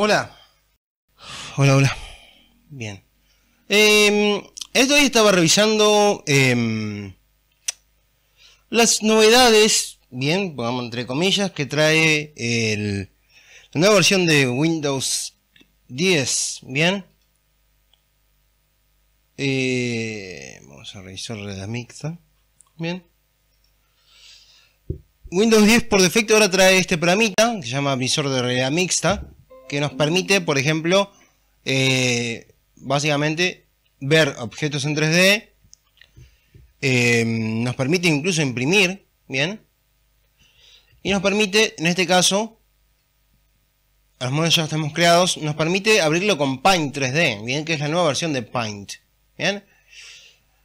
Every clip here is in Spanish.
Hola. Hola, hola. Bien. Eh, esto hoy estaba revisando em, las novedades, bien, pongamos entre comillas, que trae el, la nueva versión de Windows 10, bien. Eh, vamos a revisar la mixta, bien. Windows 10 por defecto ahora trae este programita que se llama visor de red mixta que nos permite, por ejemplo, eh, básicamente ver objetos en 3D, eh, nos permite incluso imprimir, ¿bien? Y nos permite, en este caso, los modelos ya estamos creados, nos permite abrirlo con Paint 3D, ¿bien? Que es la nueva versión de Paint, ¿bien?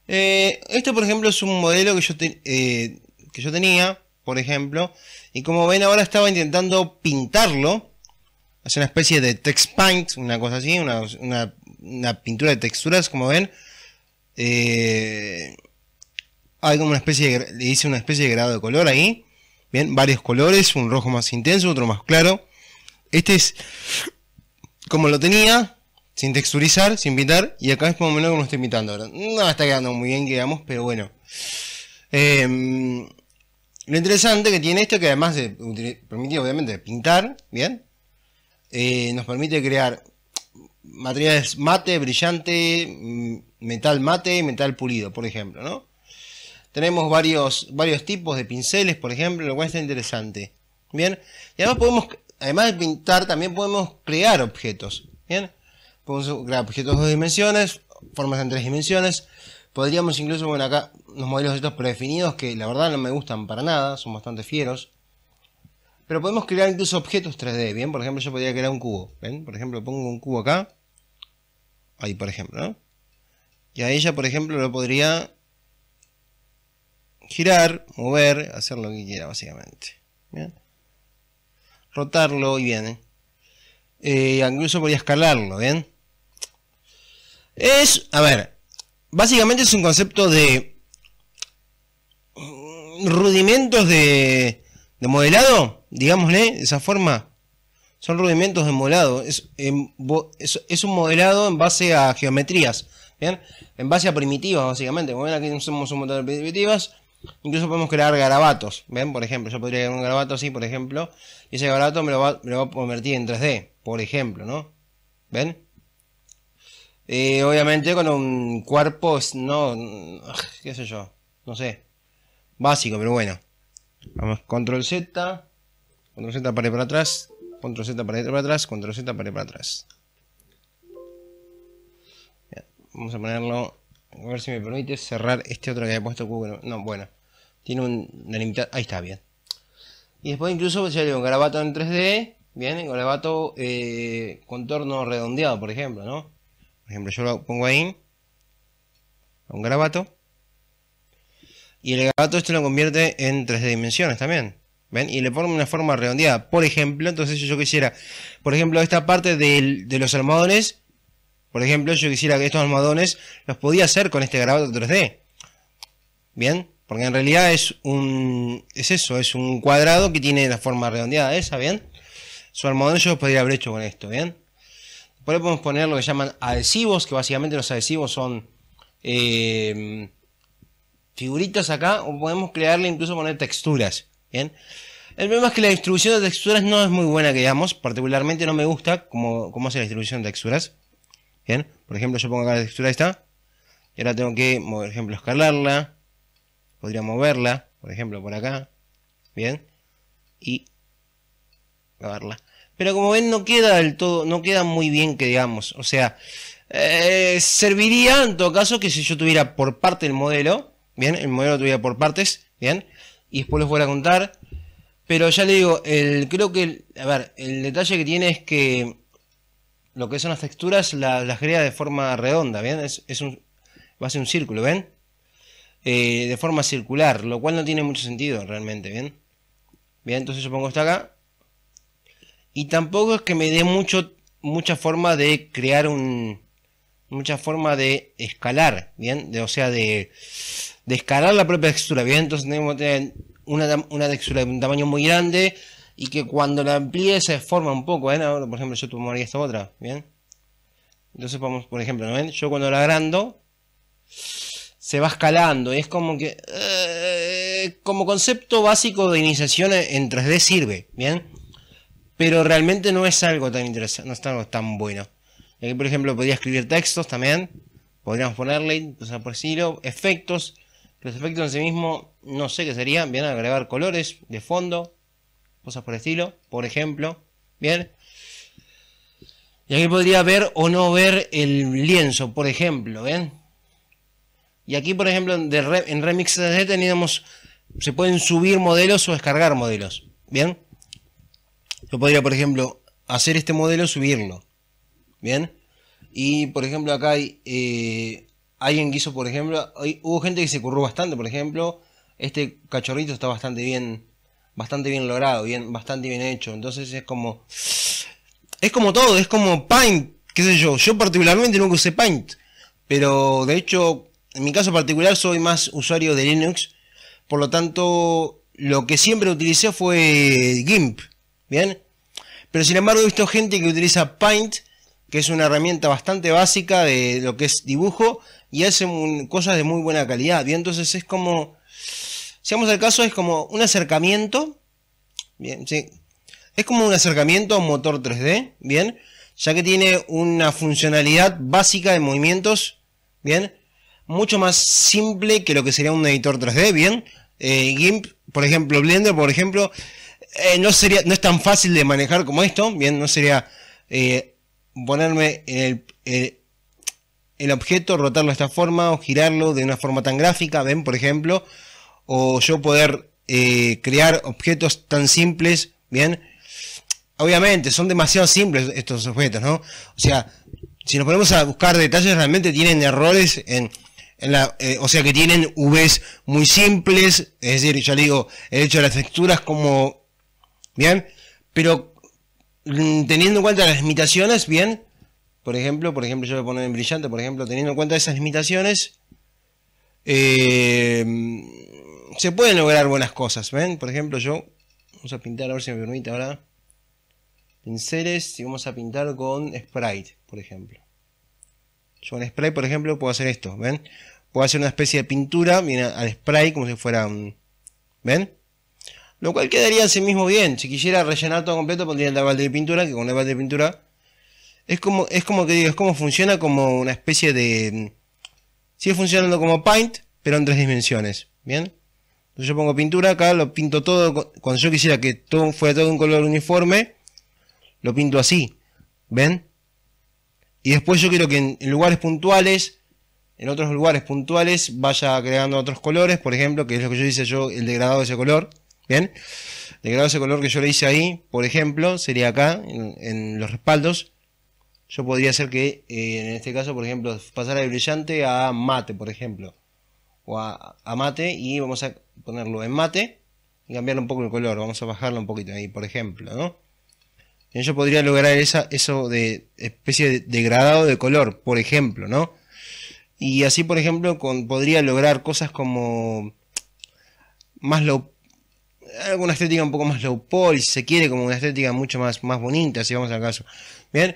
Eh, esto, por ejemplo, es un modelo que yo, que yo tenía, por ejemplo, y como ven ahora estaba intentando pintarlo, Hace una especie de text paint, una cosa así, una, pintura de texturas, como ven. hay eh, como una especie de, le hice una especie de grado de color ahí. Bien, varios colores, un rojo más intenso, otro más claro. Este es como lo tenía, sin texturizar, sin pintar, y acá es como menos como estoy pintando ahora. No está quedando muy bien, digamos, pero bueno. Em, lo interesante que tiene esto, es que además de, permitir obviamente pintar, ¿bien? Eh, nos permite crear materiales mate, brillante, mm, metal mate y metal pulido, por ejemplo, ¿no? Tenemos varios, varios tipos de pinceles, por ejemplo, lo cual está interesante. Bien, y además podemos, además de pintar, también podemos crear objetos. Bien, podemos crear objetos de dos dimensiones, formas en tres dimensiones. Podríamos incluso, bueno, acá unos modelos de estos predefinidos que la verdad no me gustan para nada, son bastante fieros. Pero podemos crear incluso objetos 3D, ¿bien? Por ejemplo, yo podría crear un cubo, ¿ven? Por ejemplo, pongo un cubo acá. Ahí, por ejemplo, ¿no? Y a ella, por ejemplo, lo podría girar, mover, hacer lo que quiera, básicamente. ¿bien? Rotarlo y viene. Eh, incluso podría escalarlo, ¿bien? Es, a ver, básicamente es un concepto de rudimentos de, de modelado digámosle, de esa forma, son rudimentos de modelado. Em, es, es, un modelado en base a geometrías, ¿bien? En base a primitivas, básicamente. Como ven, aquí somos un montón de primitivas. Incluso podemos crear garabatos, ¿ven? Por ejemplo, yo podría crear un garabato así, por ejemplo, y ese garabato me lo va, a convertir en 3D, por ejemplo, ¿no? ¿Ven? Eh, obviamente con un cuerpo, no, ah, qué sé yo, no sé, básico, pero bueno. Vamos, control Z, Control Z para ir para atrás. Control Z para ir para atrás. Control Z para ir para atrás. vamos a ponerlo. A ver si me permite cerrar este otro que había puesto. Q. no, bueno. Tiene una limitada. Ahí está, bien. Y después incluso ya digo, garabato en 3D. Bien, garabato eh, contorno redondeado, por ejemplo, ¿no? Por ejemplo, yo lo pongo ahí. Un garabato. Y el garabato esto lo convierte en tres dimensiones también. Y le ponen una forma redondeada. Por ejemplo, entonces yo quisiera, por ejemplo, esta parte de los almohadones, por ejemplo, yo quisiera que estos almohadones los podía hacer con este grabado 3D. ¿Bien? Porque en realidad es un, es eso, es un cuadrado que tiene la forma redondeada esa, ¿bien? Su almohadón yo podría haber hecho con esto, ¿bien? Después podemos poner lo que llaman adhesivos, que básicamente los adhesivos son... Eh, figuritas acá o podemos crearle incluso poner texturas. Bien. El problema es que la distribución de texturas no es muy buena, que digamos. Particularmente no me gusta cómo, cómo hace la distribución de texturas. Bien. Por ejemplo, yo pongo acá la textura esta. Y ahora tengo que, por ejemplo, escalarla. Podría moverla, por ejemplo, por acá. Bien. Y grabarla. Pero como ven, no queda del todo, no queda muy bien que digamos. O sea, eh, serviría en todo caso que si yo tuviera por parte el modelo, bien, el modelo tuviera por partes, bien, y después les voy a contar. Pero ya le digo, el, creo que, el, a ver, el detalle que tiene es que lo que son las texturas las crea de forma redonda, ¿bien? Es, un, va a ser un círculo, ¿ven? Eh, de forma circular, lo cual no tiene mucho sentido realmente, ¿bien? Bien, entonces yo pongo hasta acá. Y tampoco es que me dé mucho, mucha forma de crear un... Mucha forma de escalar, ¿bien? De, o sea, de de escalar la propia textura. Bien, entonces tenemos que tener una, textura de un tamaño muy grande y que cuando la amplíe se forma un poco. ¿eh? por ejemplo, yo tomaría esta otra. Bien. Entonces, vamos, por ejemplo, ven? Yo cuando la agrando, se va escalando. Y es como que. Eh, como concepto básico de iniciación en 3D sirve. Bien. Pero realmente no es algo tan interesante, no es algo tan bueno. Aquí, por ejemplo, podría escribir textos también. Podríamos ponerle, entonces por decirlo, efectos los efectos en sí mismo no sé qué serían. Bien, agregar colores de fondo, cosas por estilo, por ejemplo. Bien. Y aquí podría ver o no ver el lienzo, por ejemplo, Bien. Y aquí, por ejemplo, en Remix CD teníamos, se pueden subir modelos o descargar modelos, ¿bien? Yo podría, por ejemplo, hacer este modelo, subirlo, ¿bien? Y, por ejemplo, acá hay eh, alguien que hizo, por ejemplo, hubo gente que se curró bastante, por ejemplo, este cachorrito está bastante bien, bastante bien logrado, bien, bastante bien hecho, entonces es como, es como todo, es como Paint, qué sé yo, yo particularmente nunca usé Paint, pero de hecho, en mi caso particular soy más usuario de Linux, por lo tanto, lo que siempre utilicé fue GIMP, ¿bien? Pero sin embargo he visto gente que utiliza Paint, que es una herramienta bastante básica de lo que es dibujo, y hacen cosas de muy buena calidad, ¿bien? Entonces es como, seamos el caso, es como un acercamiento, ¿bien? Sí. Es como un acercamiento a un motor 3D, ¿bien? Ya que tiene una funcionalidad básica de movimientos, ¿bien? Mucho más simple que lo que sería un editor 3D, ¿bien? Eh, GIMP, por ejemplo, Blender, por ejemplo, eh, no, sería, no es tan fácil de manejar como esto, ¿bien? No sería eh, ponerme en el, el objeto, rotarlo de esta forma o girarlo de una forma tan gráfica, ven, por ejemplo, o yo poder eh, crear objetos tan simples, bien. Obviamente, son demasiado simples estos objetos, ¿no? O sea, si nos ponemos a buscar detalles, realmente tienen errores en, la, eh, o sea que tienen Vs muy simples, es decir, ya digo, el hecho de las texturas como, bien, pero mm, teniendo en cuenta las limitaciones, bien, por ejemplo, por ejemplo, yo voy pongo en brillante, por ejemplo, teniendo en cuenta esas limitaciones, eh, se pueden lograr buenas cosas, ¿ven? Por ejemplo, yo, vamos a pintar, a ver si me permite ahora, pinceles, y vamos a pintar con sprite, por ejemplo. Yo con sprite, por ejemplo, puedo hacer esto, ¿ven? Puedo hacer una especie de pintura, viene al sprite como si fuera un... ¿Ven? Lo cual quedaría en sí mismo bien. Si quisiera rellenar todo completo, pondría el balde de pintura, que con el balde de pintura es como, es como que digo, es como funciona como una especie de... Mm, sigue funcionando como Paint, pero en tres dimensiones. ¿Bien? Entonces yo pongo pintura acá, lo pinto todo. Cuando yo quisiera que todo fuera todo un color uniforme, lo pinto así. ¿Ven? Y después yo quiero que en, lugares puntuales, en otros lugares puntuales, vaya creando otros colores. Por ejemplo, que es lo que yo hice yo, el degradado de ese color. ¿Bien? degradado de ese color que yo le hice ahí, por ejemplo, sería acá, en los respaldos yo podría hacer que eh, en este caso, por ejemplo, pasara de brillante a mate, por ejemplo. O a, mate y vamos a ponerlo en mate y cambiarle un poco el color. Vamos a bajarlo un poquito ahí, por ejemplo, ¿no? yo podría lograr esa, eso de especie de degradado de color, por ejemplo, ¿no? Y así, por ejemplo, con, podría lograr cosas como más low alguna estética un poco más low poly, si se quiere, como una estética mucho más, más bonita, si vamos al caso. Bien,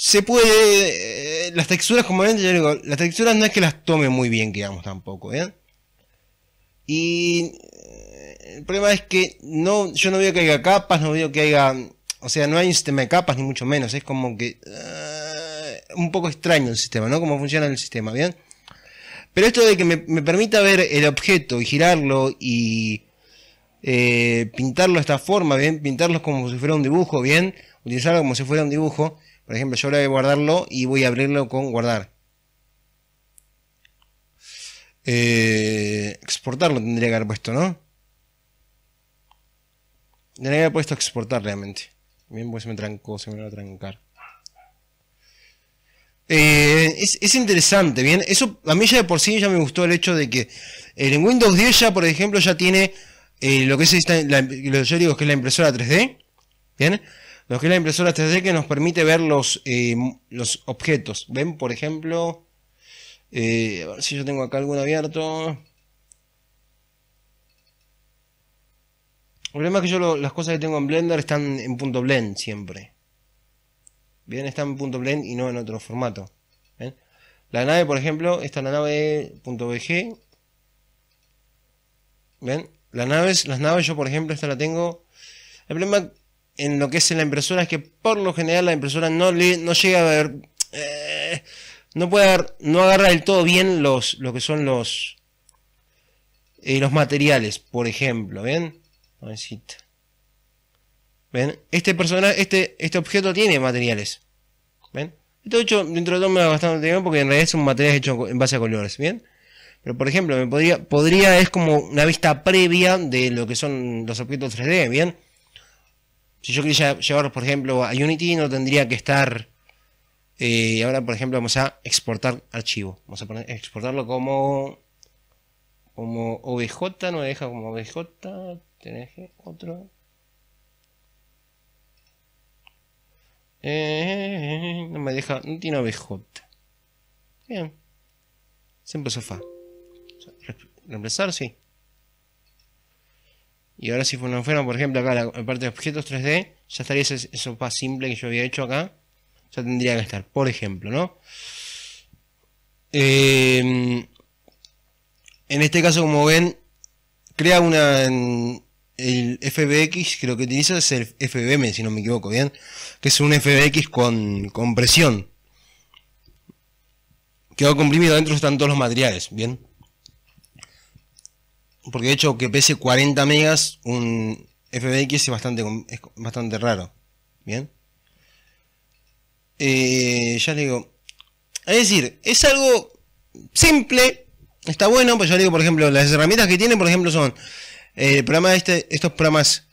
se puede. Eh, las texturas, como ven, digo, las texturas no es que las tome muy bien, digamos, tampoco, ¿bien? ¿eh? Y eh, el problema es que no, yo no veo que haya capas, no veo que haya. O sea, no hay un sistema de capas, ni mucho menos. Es como que. un poco extraño el sistema, ¿no? Cómo funciona el sistema, ¿bien? Pero esto de que me, permita ver el objeto y girarlo y. pintarlo de esta forma, ¿bien? Pintarlo como si fuera un dibujo, ¿bien? Utilizarlo como si fuera un dibujo por ejemplo, yo ahora voy a guardarlo y voy a abrirlo con guardar. Eh, exportarlo tendría que haber puesto, ¿no? Tendría que haber puesto exportar realmente. Bien, pues se me trancó, se me va a trancar. Eh, es, interesante, bien. Eso a mí ya de por sí ya me gustó el hecho de que en Windows 10 ya, por ejemplo, ya tiene eh, lo que es yo digo que es la impresora 3D, bien. Lo que es la impresora 3D que nos permite ver los, eh, objetos. ¿Ven? Por ejemplo, eh, a ver si yo tengo acá alguno abierto. El problema es que yo las cosas que tengo en Blender están en punto .blend siempre. Bien, están en punto .blend y no en otro formato. ¿Ven? La nave, por ejemplo, esta es la nave .bg. ¿Ven? Las naves, las naves yo, por ejemplo, esta la tengo... El problema en lo que es la impresora es que por lo general la impresora no, no llega a ver, eh, no puede no agarra del todo bien los, lo que son los, eh, los materiales, por ejemplo, ¿ven? ¿Ven? Este personaje, este, este objeto tiene materiales. ¿Ven? Esto hecho dentro de todo me da bastante tiempo porque en realidad es un material hecho en base a colores, ¿bien? Pero por ejemplo, me podría, podría, es como una vista previa de lo que son los objetos 3D, ¿bien? Si yo quería llevar, por ejemplo, a Unity, no tendría que estar. Eh, ahora, por ejemplo, vamos a exportar archivo. Vamos a poner, exportarlo como. Como OBJ, no me deja como OBJ. Tenés otro. Eh, no me deja. No tiene OBJ. Bien. Siempre sofá. Reemplazar, sí. Y ahora si fuera por ejemplo, acá la parte de objetos 3D, ya estaría ese, eso más simple que yo había hecho acá. Ya tendría que estar, por ejemplo, ¿no? Em, en este caso, como ven, crea una... El FBX que lo que utiliza es el FBM, si no me equivoco, ¿bien? Que es un FBX con, compresión presión. quedó comprimido adentro están todos los materiales, ¿bien? Porque de hecho que pese 40 megas, un FBX es bastante, bastante raro. Bien. Eh, ya digo. Es decir, es algo simple. Está bueno, pues ya digo, por ejemplo, las herramientas que tiene, por ejemplo, son eh, el programa este, estos programas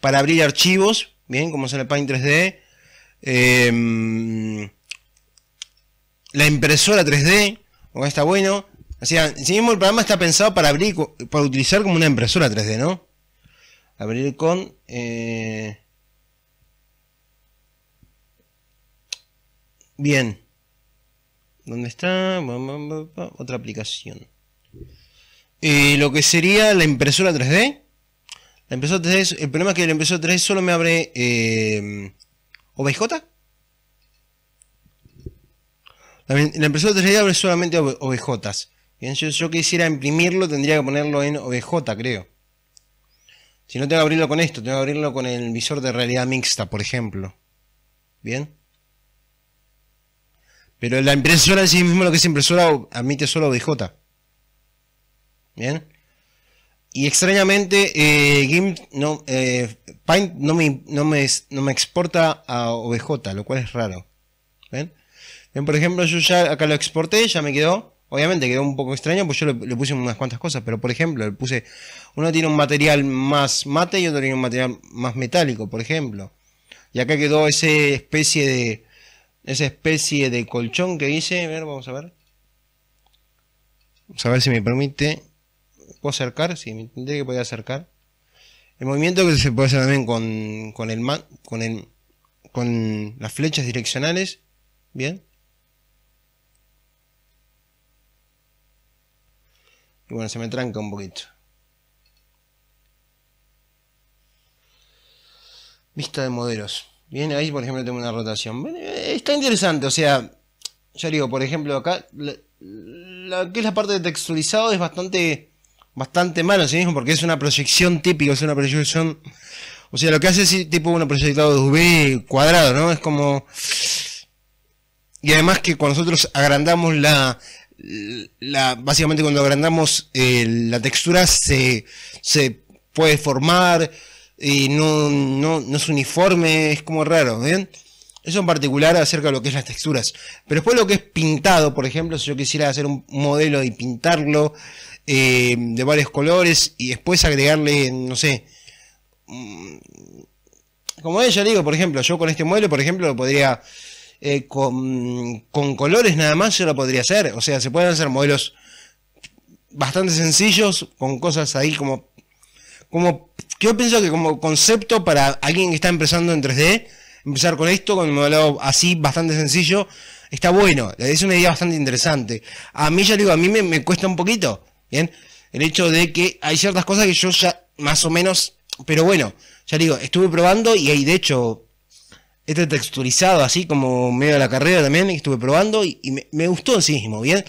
para abrir archivos, bien, como se el Paint 3D, em, la impresora 3D, está bueno, Así mismo el programa está pensado para abrir, para utilizar como una impresora 3D, ¿no? Abrir con... Eh, bien. ¿Dónde está? Otra aplicación. lo que sería la impresora 3D. La impresora 3D el problema es que la impresora 3D solo me abre eh, OBJ. La, impresora 3D abre solamente OBJs. Si yo quisiera imprimirlo, tendría que ponerlo en OBJ, creo. Si no, tengo que abrirlo con esto, tengo que abrirlo con el visor de realidad mixta, por ejemplo. ¿Bien? Pero la impresora en sí mismo, lo que es impresora, admite solo OBJ. ¿Bien? Y extrañamente, eh, no, eh, Paint no me, no, me, no me exporta a OBJ, lo cual es raro. Bien. Por ejemplo, yo ya acá lo exporté, ya me quedó. Obviamente quedó un poco extraño, pues yo le, puse unas cuantas cosas, pero por ejemplo, le puse, uno tiene un material más mate y otro tiene un material más metálico, por ejemplo. Y acá quedó esa especie de, esa especie de colchón que hice, ver, vamos a ver. Vamos a ver si me permite, ¿puedo acercar? Sí, me intenté que podía acercar. El movimiento que se puede hacer también con, con el con el, con las flechas direccionales, bien. Y bueno, se me tranca un poquito. Vista de modelos. Bien, ahí por ejemplo tengo una rotación. Está interesante, o sea, ya digo, por ejemplo acá, la, que es la parte de texturizado es bastante, bastante malo, ¿sí mismo? Porque es una proyección típica, es una proyección... O sea, lo que hace es tipo una proyectado de V cuadrado, ¿no? Es como... Y además que cuando nosotros agrandamos la, la, básicamente cuando agrandamos eh, la textura se, puede formar y no, es uniforme, es como raro, ¿bien? Eso en particular acerca de lo que es las texturas. Pero después lo que es pintado, por ejemplo, si yo quisiera hacer un modelo y pintarlo eh, de varios colores y después agregarle, no sé, mm, como ya digo, por ejemplo, yo con este modelo, por ejemplo, podría eh, con, colores nada más yo lo podría hacer. O sea, se pueden hacer modelos bastante sencillos, con cosas ahí como... como yo pienso que como concepto para alguien que está empezando en 3D, empezar con esto, con un modelado así bastante sencillo, está bueno. Es una idea bastante interesante. A mí, ya digo, a mí me, cuesta un poquito, ¿bien? El hecho de que hay ciertas cosas que yo ya más o menos... Pero bueno, ya digo, estuve probando y hay de hecho este texturizado así como medio de la carrera también, estuve probando y, me, gustó en sí mismo, ¿bien?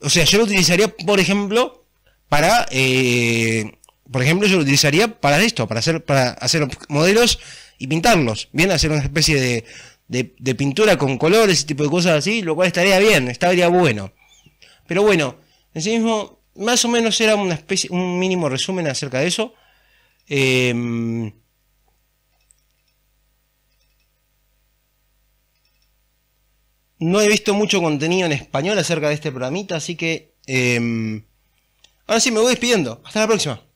O sea, yo lo utilizaría, por ejemplo, para, eh, por ejemplo, yo lo utilizaría para esto, para hacer, para hacer modelos y pintarlos, ¿bien? Hacer una especie de, pintura con colores, y tipo de cosas así, lo cual estaría bien, estaría bueno. Pero bueno, en sí mismo, más o menos era una especie, un mínimo resumen acerca de eso. Em, No he visto mucho contenido en español acerca de este programita, así que... Em, ahora sí, me voy despidiendo. Hasta la próxima.